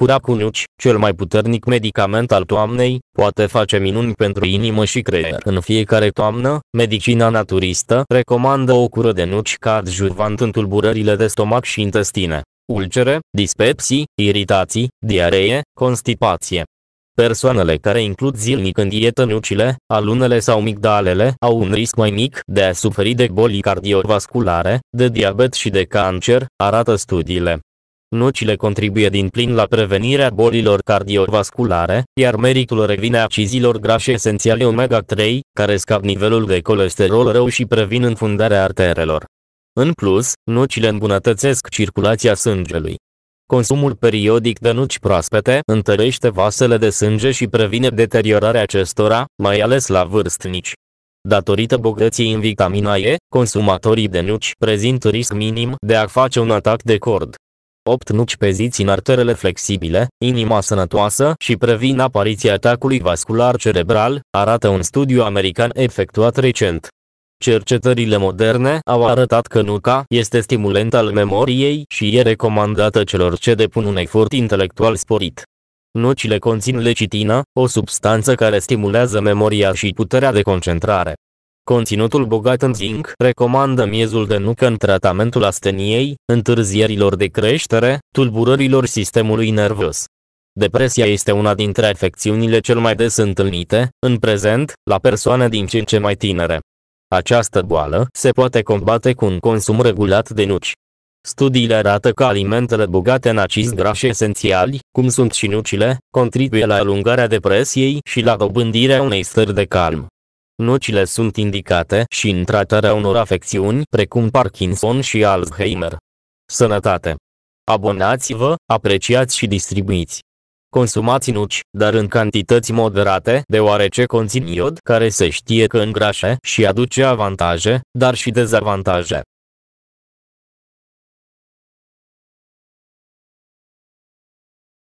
Cura cu nuci, cel mai puternic medicament al toamnei, poate face minuni pentru inimă și creier. În fiecare toamnă, medicina naturistă recomandă o cură de nuci ca adjuvant în tulburările de stomac și intestine, ulcere, dispepsii, iritații, diaree, constipație. Persoanele care includ zilnic în dietă nucile, alunele sau migdalele au un risc mai mic de a suferi de boli cardiovasculare, de diabet și de cancer, arată studiile. Nucile contribuie din plin la prevenirea bolilor cardiovasculare, iar meritul revine acizilor grași esențiale omega-3, care scad nivelul de colesterol rău și previn înfundarea arterelor. În plus, nucile îmbunătățesc circulația sângelui. Consumul periodic de nuci proaspete întărește vasele de sânge și previne deteriorarea acestora, mai ales la vârstnici. Datorită bogăției în vitamina E, consumatorii de nuci prezintă risc minim de a face un atac de cord. 8 nuci pe zi țin arterele flexibile, inima sănătoasă și previn apariția atacului vascular cerebral, arată un studiu american efectuat recent. Cercetările moderne au arătat că nuca este stimulant al memoriei și e recomandată celor ce depun un efort intelectual sporit. Nucile conțin lecitină, o substanță care stimulează memoria și puterea de concentrare. Conținutul bogat în zinc recomandă miezul de nucă în tratamentul asteniei, întârzierilor de creștere, tulburărilor sistemului nervos. Depresia este una dintre afecțiunile cel mai des întâlnite, în prezent, la persoane din ce în ce mai tinere. Această boală se poate combate cu un consum regulat de nuci. Studiile arată că alimentele bogate în acizi grași esențiali, cum sunt și nucile, contribuie la alungarea depresiei și la dobândirea unei stări de calm. Nocile sunt indicate și în tratarea unor afecțiuni precum Parkinson și Alzheimer. Sănătate. Abonați-vă, apreciați și distribuiți. Consumați nuci, dar în cantități moderate, deoarece conțin iod care se știe că îngrașe și aduce avantaje, dar și dezavantaje.